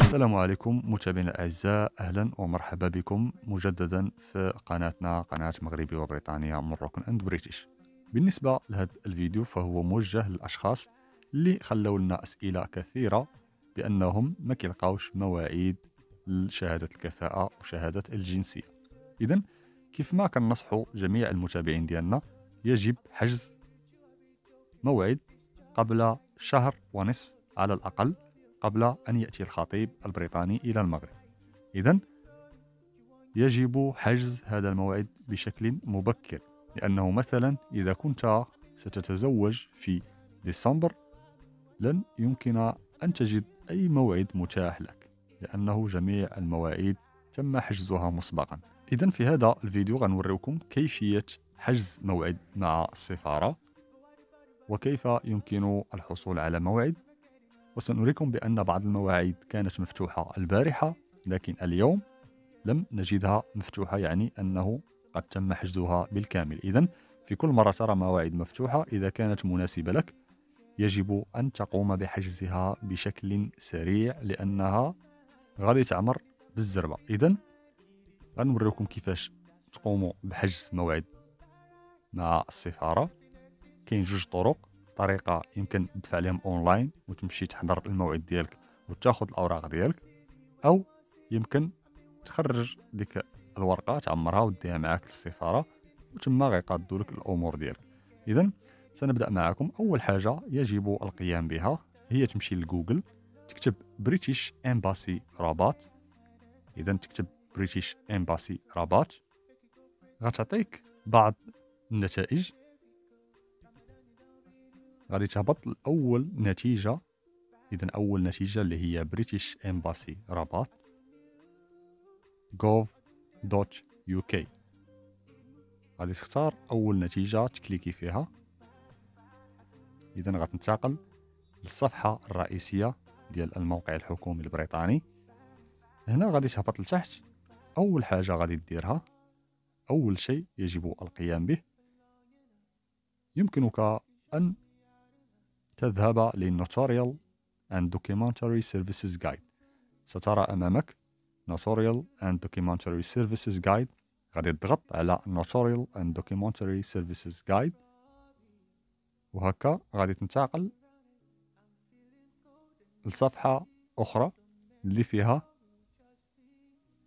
السلام عليكم متابعينا الاعزاء اهلا ومرحبا بكم مجددا في قناتنا قناه مغربي وبريطانيه مروكن اند بريتش بالنسبه لهذا الفيديو فهو موجه للاشخاص اللي خلاو لنا اسئله كثيره بانهم ما كيلقاوش مواعيد لشهاده الكفاءه وشهاده الجنسيه اذا كيف ما كنصحوا جميع المتابعين ديالنا يجب حجز موعد قبل شهر ونصف على الأقل قبل أن يأتي الخطيب البريطاني إلى المغرب إذا يجب حجز هذا الموعد بشكل مبكر لأنه مثلا إذا كنت ستتزوج في ديسمبر لن يمكن أن تجد أي موعد متاح لك لأنه جميع المواعيد تم حجزها مسبقا إذا في هذا الفيديو غنوريكم كيفية حجز موعد مع السفارة وكيف يمكن الحصول على موعد وسنريكم بأن بعض المواعيد كانت مفتوحة البارحة لكن اليوم لم نجدها مفتوحة يعني أنه قد تم حجزها بالكامل إذا في كل مرة ترى مواعيد مفتوحة إذا كانت مناسبة لك يجب أن تقوم بحجزها بشكل سريع لأنها غادي تعمر بالزربة إذا غنوريكم كيفاش تقوموا بحجز موعد مع السفاره كاين جوج طرق طريقه يمكن تدفع لهم اونلاين وتمشي تحضر الموعد ديالك وتاخذ الاوراق ديالك او يمكن تخرج ديك الورقه تعمرها وديها معاك للسفاره وتما غيقادوا لك الامور ديالك اذا سنبدا معكم اول حاجه يجب القيام بها هي تمشي لجوجل تكتب بريتش امباسي رباط اذا تكتب بريتيش امباسي رباط غتعطيك بعض النتائج غادي تهبط لاول نتيجه اذا اول نتيجه اللي هي بريتيش امباسي رباط gov.uk غادي تختار اول نتيجه تكليكي فيها اذا غتنتقل للصفحه الرئيسيه ديال الموقع الحكومي البريطاني هنا غادي تهبط لتحت أول حاجة غادي ديرها أول شيء يجب القيام به يمكنك أن تذهب للنوتوريال and Documentary Services Guide سترى أمامك نوتوريال and Documentary Services Guide غادي تضغط على نوتوريال and Documentary Services Guide وهكا غادي تنتقل لصفحة أخرى اللي فيها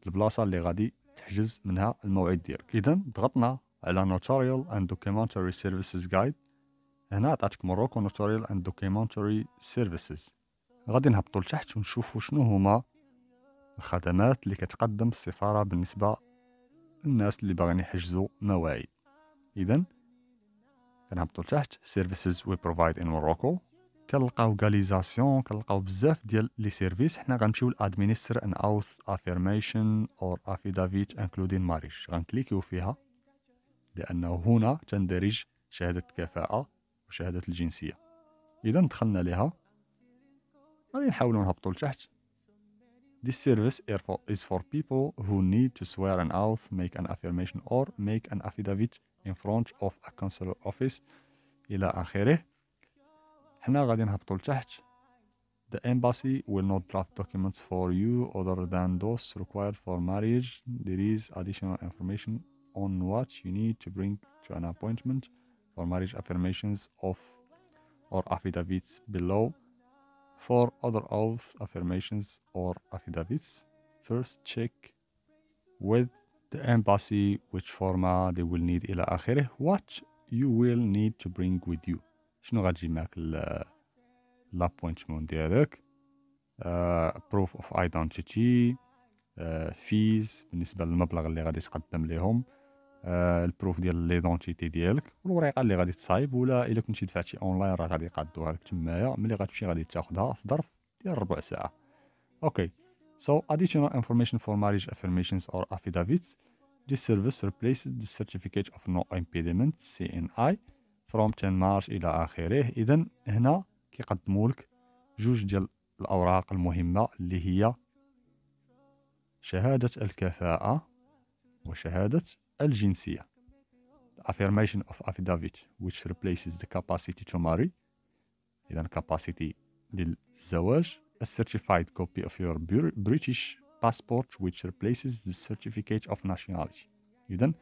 البلاصه اللي غادي تحجز منها الموعد ديالك اذا ضغطنا على نوتاريال اند دوكيومنتري سيرفيسز جايد هنا عطاتك موروكو نوتاريال اند دوكيومنتري سيرفيسز غادي نهبطوا لتحت ونشوفوا شنو هما الخدمات اللي كتقدم السفاره بالنسبه للناس اللي باغيين يحجزوا مواعيد اذا كنهبطوا لتحت services we provide in Morocco كنلقاو غاليزاسيون كنلقاو بزاف ديال لي سيرفيس حنا غنمشيو لادمينستر ان اوث افيرميشن اور افيدافيت انكلودين ماريج غنكليكيو فيها لانه هنا تندرج شهاده الكفاءه وشهاده الجنسيه اذا دخلنا لها غادي نحاولو نهبطو لتحت This service is for people who need to swear an oath, make an affirmation or make an affidavit in front of a consular office إلى آخره حنا غادي لتحت The embassy will not draft documents for you other than those required for marriage. There is additional information on what you need to bring to an appointment for marriage affirmations of or affidavits below. For other oath affirmations or affidavits, first check with the embassy which form they will need إلى آخره what you will need to bring with you. شنو غتجي معاك لابوينتمون ديالك بروف اوف ايدنتيتي فيز بالنسبه للمبلغ اللي غادي تقدم ليهم آه، البروف ديال ليدونتيتي ديالك والوريقه اللي غادي تصايب ولا الا كنتي دفعتي اونلاين راه غادي يقادوها لك تمايا ملي غتمشي غادي تاخذها في ظرف ديال ربع ساعه اوكي So additional information for marriage affirmations or affidavits. This service replaces the certificate of no impediment CNI فروم تشين مارس الى اخره اذا هنا كيقدموا لك جوج ديال الاوراق المهمه اللي هي شهاده الكفاءه وشهاده الجنسيه affirmation of affidavit which replaces the capacity to marry اذا capacity للزواج a certified copy of your British passport which replaces the certificate of nationality إذا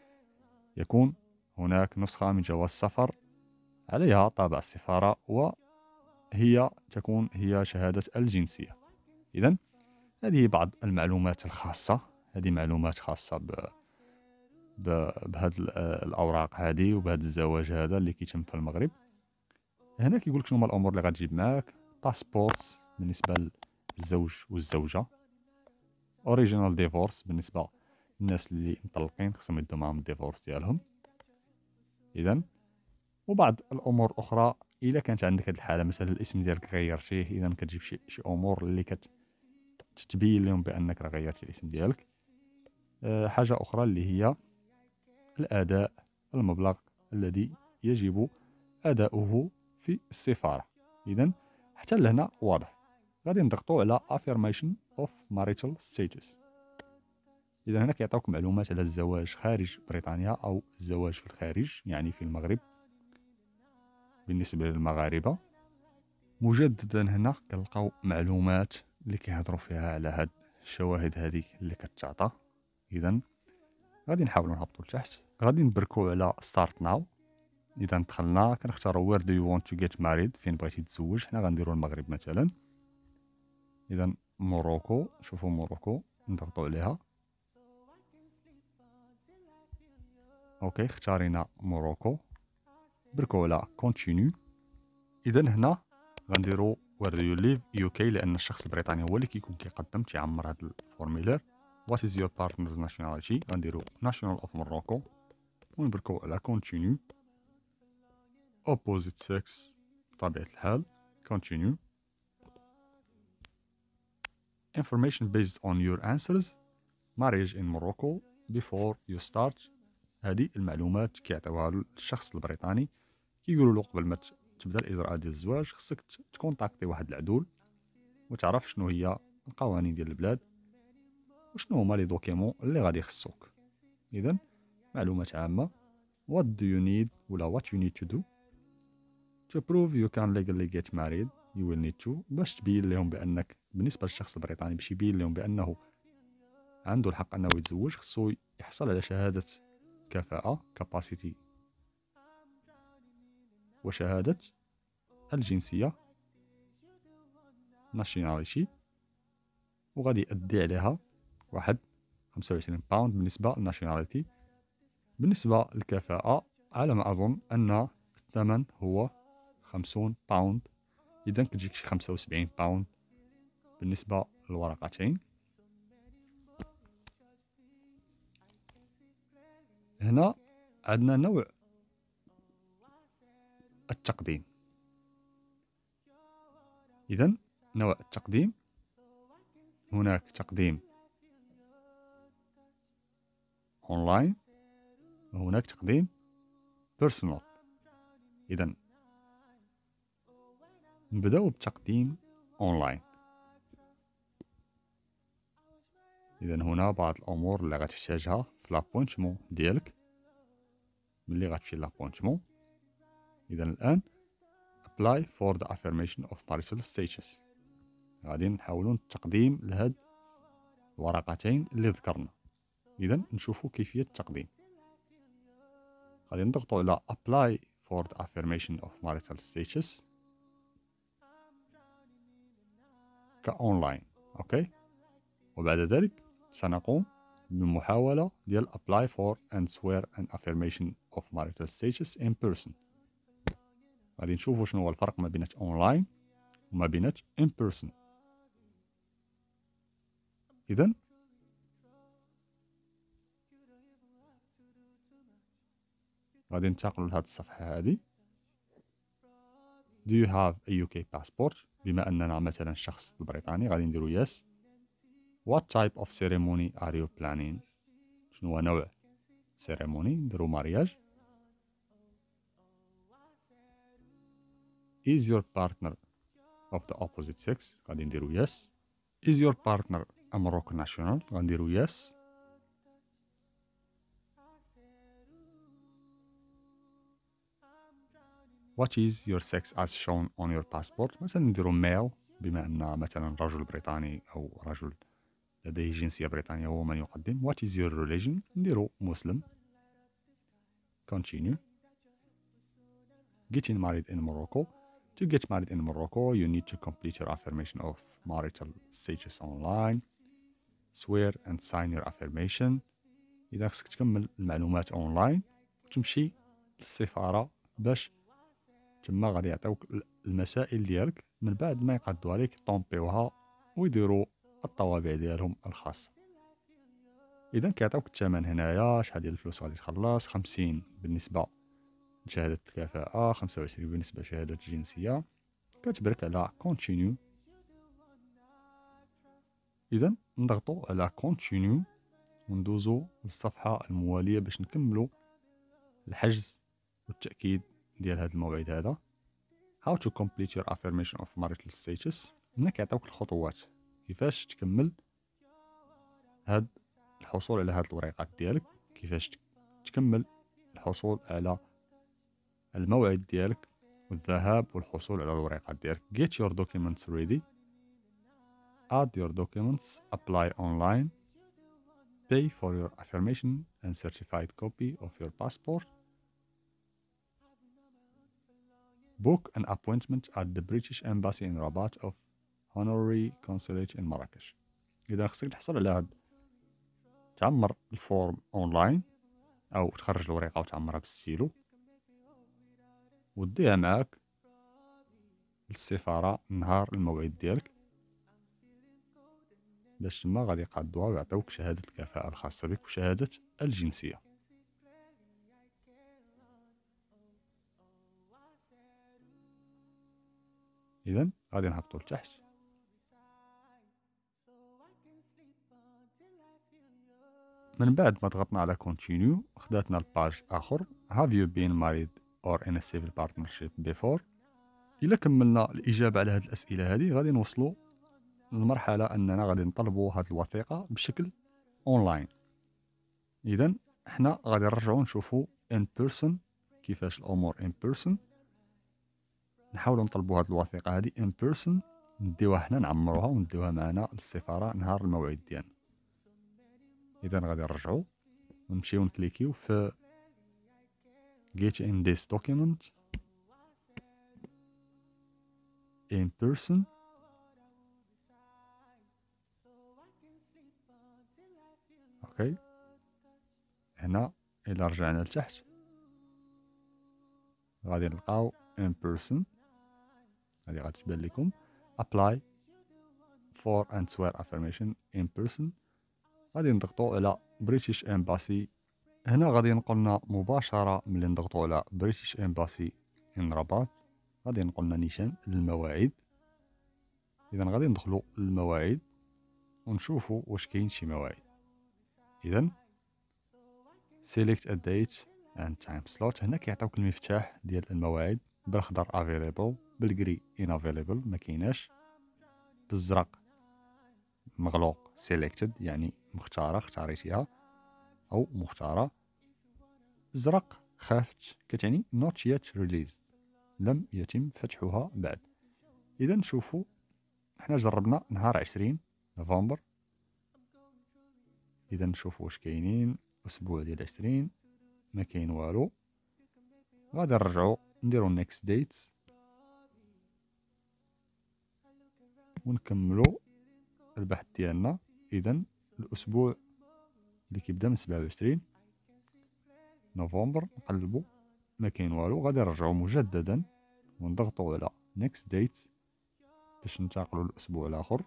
يكون هناك نسخة من جواز السفر عليها طابع السفارة وهي تكون هي شهادة الجنسية إذا هذه بعض المعلومات الخاصة هذه معلومات خاصة ب بهاد الأوراق هذه وبهذا الزواج هذا اللي كيتم في المغرب هنا كيقول لك شنو هما الأمور اللي غتجيب معاك باسبورت بالنسبة للزوج والزوجة اوريجينال ديفورس بالنسبة للناس اللي مطلقين خصهم يدو معاهم الديفورس ديالهم إذا وبعض الامور الاخرى الا كانت عندك هذه الحاله مثلا الاسم ديالك غيرتيه اذا كتجيب شي, شي امور اللي كتبين لهم بانك راه غيرتي الاسم ديالك آه، حاجه اخرى اللي هي الاداء المبلغ الذي يجب اداؤه في السفاره اذا حتى لهنا واضح غادي نضغطوا على affirmation of marital status اذا هنا كيعطيوك معلومات على الزواج خارج بريطانيا او الزواج في الخارج يعني في المغرب بالنسبه للمغاربه مجددا هنا كنلقاو معلومات اللي كيهضروا فيها على هاد الشواهد هذه اللي كتعطى اذا غادي نحاولوا نهبطوا لتحت غادي نبركو على ستارت ناو اذا دخلنا كنختاروا وير دو يو وونت تو جيت ماريد فين بغيتي تزوج حنا غنديروا المغرب مثلا اذا موروكو شوفوا موروكو نضغطوا عليها اوكي اختارينا موروكو بركولا كونتينيو اذا هنا غنديرو يو ليف يو كي لان الشخص البريطاني هو اللي كيكون كيقدم تيعمر هذا الفورميلير وات از يور بارتنرز ناشيوناليتي غنديرو ناشيونال اوف موروكو ونبركو على كونتينيو اوبوزيت سكس بطبيعه الحال كونتينيو information based on your answers marriage in Morocco before you start هذه المعلومات كيعطيوها للشخص البريطاني كيقولوا له قبل ما تبدا الاجراء ديال الزواج خصك تكونتاكتي واحد العدول وتعرف شنو هي القوانين ديال البلاد وشنو هما لي دوكيمون اللي غادي يخصوك اذا معلومات عامه what do you need ولا what you need to do to prove you can legally get married you will need to باش تبين لهم بانك بالنسبه للشخص البريطاني باش يبين لهم بانه عنده الحق انه يتزوج خصو يحصل على شهاده كفاءة capacity وشهادة الجنسية nationality وغادي يأدي عليها واحد خمسة وعشرين باوند بالنسبة للناشيوناليتي بالنسبة للكفاءة على ما أظن أن الثمن هو خمسون باوند إذا كتجيك شي خمسة وسبعين باوند بالنسبة للورقتين هنا عندنا نوع التقديم إذا نوع التقديم هناك تقديم أونلاين وهناك تقديم بيرسونال إذا نبداو بتقديم أونلاين إذا هنا بعض الأمور اللي غتحتاجها في لابونشمون ديالك ملي غتمشي لابونتمون اذا الان apply for the affirmation of marital status غادي نحاولوا التقديم لهاد الورقتين اللي ذكرنا اذا نشوفوا كيفيه التقديم غادي نضغطوا على apply for the affirmation of marital status كاونلاين اوكي وبعد ذلك سنقوم بمحاولة ديال apply for and swear an affirmation of marital status in person غادي نشوفوا شنو هو الفرق ما بينات اونلاين وما بينات in person اذا غادي ننتقلوا لهاد الصفحه هذه Do you have a UK passport? بما أننا مثلا شخص بريطاني غادي نديرو yes. What type of ceremony are you planning? شنو هو نوع ceremony نديرو مارياج Is your partner of the opposite sex? yes. Is your partner a Moroccan national? yes. What is your sex as shown on your passport? مثلا نديرو male بما أن مثلا رجل بريطاني أو رجل لديه جنسية بريطانية هو من يقدم What is your religion? نديرو مسلم Continue Getting married in Morocco To get married in Morocco, you need to complete your affirmation of marital status online. Swear and sign your affirmation. إذا خصك تكمل المعلومات أونلاين وتمشي للسفارة باش تما غادي يعطيوك المسائل ديالك من بعد ما يقدوا عليك طومبيوها ويديروا الطوابع ديالهم الخاصة إذا كيعطيوك الثمن هنايا شحال ديال الفلوس غادي تخلص خمسين بالنسبة شهادة الكفاءة خمسة وعشرين بالنسبة لشهادة الجنسية كتبرك على continue إذا نضغطو على continue وندوزو للصفحة الموالية باش نكملو الحجز والتأكيد ديال هذا الموعد هذا how to complete your affirmation of marital status هنا كيعطيوك الخطوات كيفاش تكمل هاد الحصول على هاد الوريقات ديالك كيفاش تكمل الحصول على الموعد ديالك والذهاب والحصول على الوريقات ديالك get your documents ready add your documents apply online pay for your affirmation and certified copy of your passport. Book an appointment at the British Embassy in Rabat of Honorary Consulate in Marrakesh. إذا خصك تحصل على هاد تعمر الفورم أونلاين أو تخرج الورقة وتعمرها بالستيلو وديها معاك للسفارة نهار الموعد ديالك باش تما غادي يقعدوها ويعطيوك شهادة الكفاءة الخاصة بك وشهادة الجنسية إذا غادي نهبطو لتحت من بعد ما ضغطنا على كونتينيو خداتنا لباج آخر هاف يو بين ماريد or in a civil partnership before الا كملنا الاجابه على هذه الاسئله هذه غادي نوصلوا للمرحله اننا غادي نطلبوا هذه الوثيقه بشكل اونلاين اذا حنا غادي نرجعوا نشوفوا ان بيرسون كيفاش الامور ان بيرسون نحاولوا نطلبوا هذه الوثيقه هذه ان بيرسون نديوها حنا نعمروها ونديوها معنا للسفاره نهار الموعد ديالنا اذا غادي نرجعوا ونمشيو نكليكيو في get in this document in person اوكي هنا الى رجعنا لتحت غادي نلقاو in person هذه غتبان لكم apply for and swear affirmation in person غادي نضغطو على British Embassy هنا غادي نقلنا مباشرة ملي نضغطو على بريتش امباسي ان رباط غادي نقلنا نيشان للمواعيد اذا غادي ندخلو للمواعيد ونشوفو واش كاين شي مواعيد اذا سيليكت ا ديت اند تايم سلوت هنا كيعطيوك المفتاح ديال المواعيد بالخضر افيليبل بالجري ان افيليبل ما كايناش بالزرق مغلوق سيليكتد يعني مختاره اختاريتيها أو مختارة زرق خافت كتعني not yet released لم يتم فتحها بعد إذا شوفوا حنا جربنا نهار عشرين نوفمبر إذا شوفوا واش كاينين أسبوع ديال عشرين ما كاين والو غادي نرجعو نديرو next date ونكملو البحث ديالنا إذا الأسبوع اللي كيبدا من 27 نوفمبر نقلبو ما كاين والو غادي نرجعو مجددا ونضغطو على نيكست ديت باش ننتقلو الاسبوع الاخر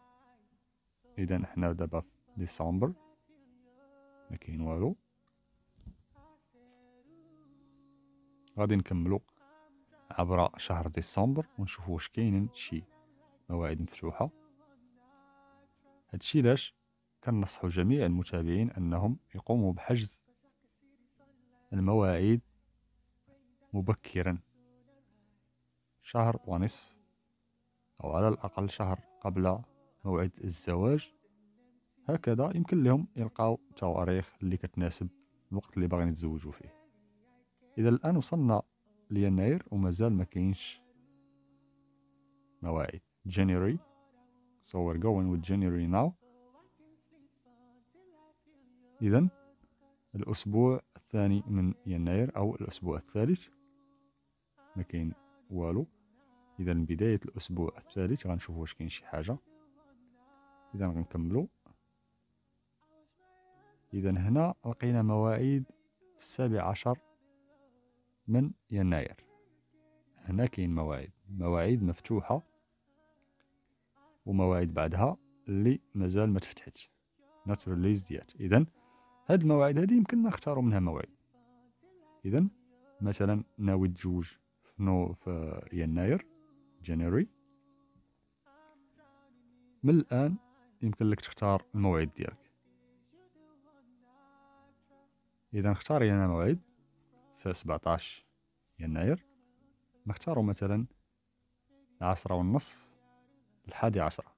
اذا حنا دابا في ديسمبر ما كاين والو غادي نكملو عبر شهر ديسمبر ونشوفو واش كاينين شي مواعيد مفتوحه هادشي لاش كان جميع المتابعين أنهم يقوموا بحجز المواعيد مبكرا شهر ونصف أو على الأقل شهر قبل موعد الزواج هكذا يمكن لهم يلقاو تواريخ اللي كتناسب الوقت اللي باغيين يتزوجوا فيه إذا الآن وصلنا ليناير ومازال ما كاينش مواعيد January so we're going with January now إذا الأسبوع الثاني من يناير أو الأسبوع الثالث ما كاين والو إذا بداية الأسبوع الثالث غنشوف واش كاين شي حاجة إذا غنكملو إذا هنا لقينا مواعيد في السابع عشر من يناير هنا كاين مواعيد مواعيد مفتوحة ومواعيد بعدها اللي مازال ما تفتحتش نوت ريليز ديال إذا هاد المواعيد هذه يمكن نختاروا منها موعد اذا مثلا ناوي تجوج في نو في يناير جانيري من الان يمكن لك تختار الموعد ديالك اذا اختاري انا موعد في 17 يناير نختاروا مثلا العشرة والنصف الحادي عشرة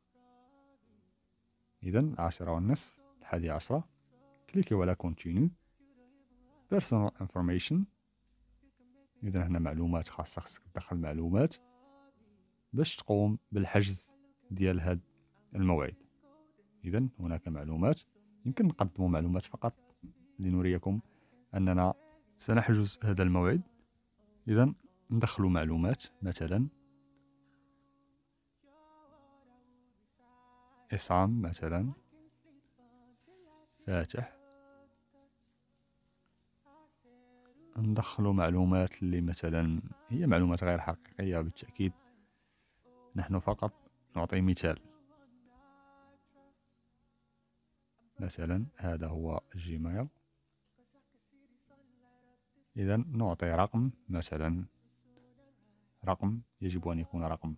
إذا العشرة والنصف الحادي عشرة كليكي على كونتينيو بيرسونال انفورميشن اذا هنا معلومات خاصه خصك تدخل معلومات باش تقوم بالحجز ديال هاد الموعد اذا هناك معلومات يمكن نقدموا معلومات فقط لنريكم اننا سنحجز هذا الموعد اذا ندخلوا معلومات مثلا عصام مثلا فاتح ندخلوا معلومات اللي مثلا هي معلومات غير حقيقية بالتأكيد نحن فقط نعطي مثال مثلا هذا هو الجيميل إذا نعطي رقم مثلا رقم يجب أن يكون رقم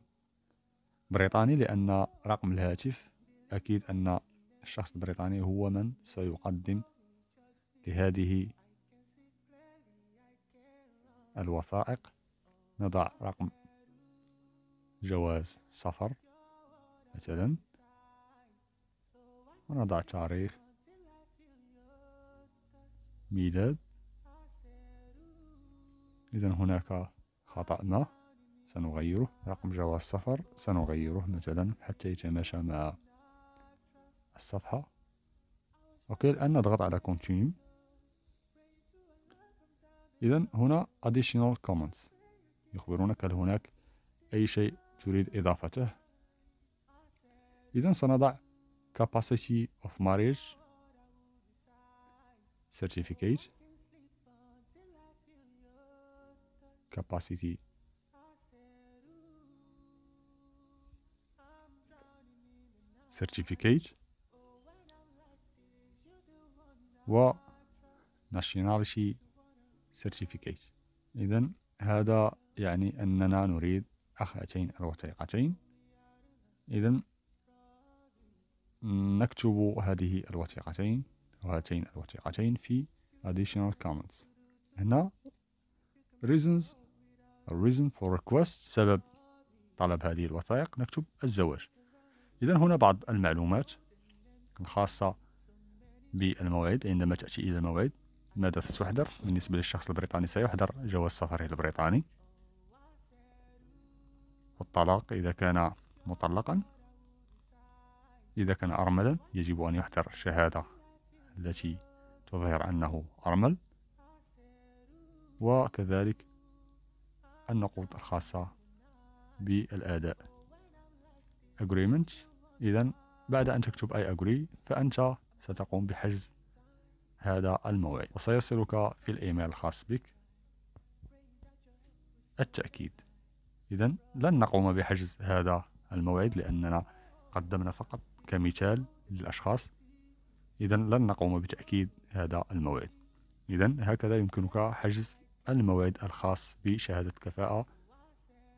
بريطاني لأن رقم الهاتف أكيد أن الشخص البريطاني هو من سيقدم لهذه الوثائق نضع رقم جواز سفر مثلا ونضع تاريخ ميلاد إذا هناك خطأنا سنغيره رقم جواز سفر سنغيره مثلا حتى يتماشى مع الصفحة أوكي الآن نضغط على continue إذا هنا additional comments يخبرونك هل هناك أي شيء تريد إضافته إذا سنضع capacity of marriage certificate capacity certificate و nationality certificate إذا هذا يعني أننا نريد أخ هاتين الوثيقتين إذا نكتب هذه الوثيقتين أو هاتين الوثيقتين في additional comments هنا reasons a reason for request سبب طلب هذه الوثائق نكتب الزواج إذا هنا بعض المعلومات الخاصة بالموعد عندما تأتي إلى الموعد ماذا ستحضر بالنسبة للشخص البريطاني سيحضر جواز سفره البريطاني والطلاق إذا كان مطلقا إذا كان أرملا يجب أن يحضر شهادة التي تظهر أنه أرمل وكذلك النقود الخاصة بالأداء agreement إذا بعد أن تكتب I agree فأنت ستقوم بحجز هذا الموعد وسيصلك في الإيميل الخاص بك التأكيد إذا لن نقوم بحجز هذا الموعد لأننا قدمنا فقط كمثال للأشخاص إذا لن نقوم بتأكيد هذا الموعد إذا هكذا يمكنك حجز الموعد الخاص بشهادة كفاءة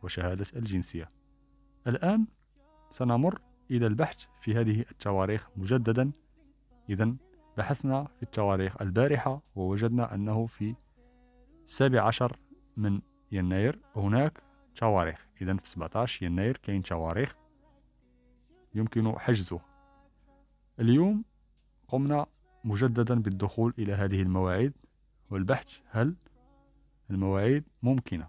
وشهادة الجنسية الآن سنمر إلى البحث في هذه التواريخ مجددا إذا بحثنا في التواريخ البارحة ووجدنا أنه في 17 من يناير هناك تواريخ إذا في 17 يناير كاين تواريخ يمكن حجزه اليوم قمنا مجددا بالدخول إلى هذه المواعيد والبحث هل المواعيد ممكنة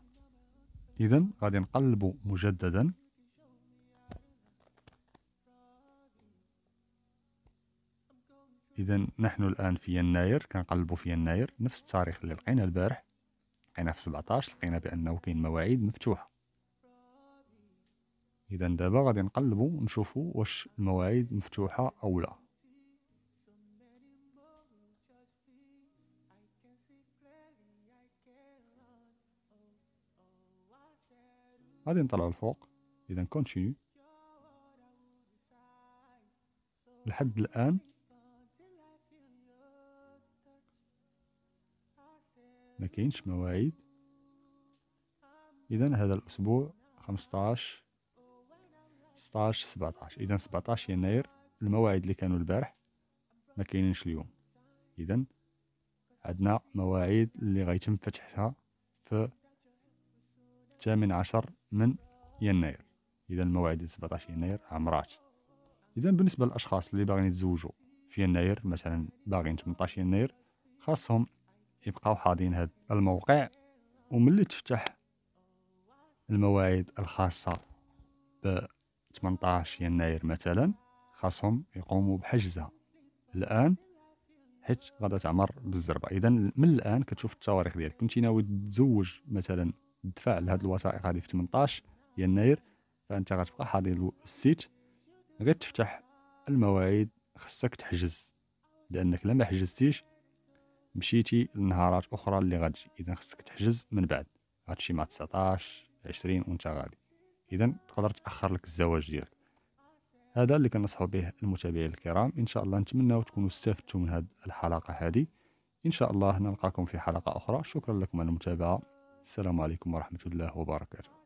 إذا غادي نقلب مجددا اذا نحن الان في يناير كنقلبوا في يناير نفس التاريخ اللي لقينا البارح لقينا في 17 لقينا بانه كاين مواعيد مفتوحه اذا دابا غادي نقلبوا نشوفوا واش المواعيد مفتوحه او لا غادي نطلعوا الفوق اذا كونتينيو لحد الان ما كاينش مواعيد اذا هذا الاسبوع 15 16 17 اذا 17 يناير المواعيد اللي كانوا البارح ما كاينينش اليوم اذا عندنا مواعيد اللي غيتم فتحها في 18 من يناير اذا المواعيد 17 يناير عمرات اذا بالنسبه للاشخاص اللي باغيين يتزوجوا في يناير مثلا باغيين 18 يناير خاصهم يبقاو حاضين هذا الموقع وملي تفتح المواعيد الخاصة ب 18 يناير مثلا خاصهم يقوموا بحجزها الآن حيت غادا تعمر بالزربة إذا من الآن كتشوف التواريخ ديالك كنتي ناوي تزوج مثلا تدفع لهاد الوثائق هذه في 18 يناير فأنت غتبقى حاضر السيت غير تفتح المواعيد خصك تحجز لأنك لما حجزتيش مشيتي لنهارات اخرى اللي غتجي اذا خصك تحجز من بعد غتمشي مع 19 20 وانت غادي اذا تقدر تاخر لك الزواج ديالك هذا اللي كنصحوا به المتابعين الكرام ان شاء الله نتمنى تكونوا استفدتوا من هذه الحلقه هذه ان شاء الله نلقاكم في حلقه اخرى شكرا لكم على المتابعه السلام عليكم ورحمه الله وبركاته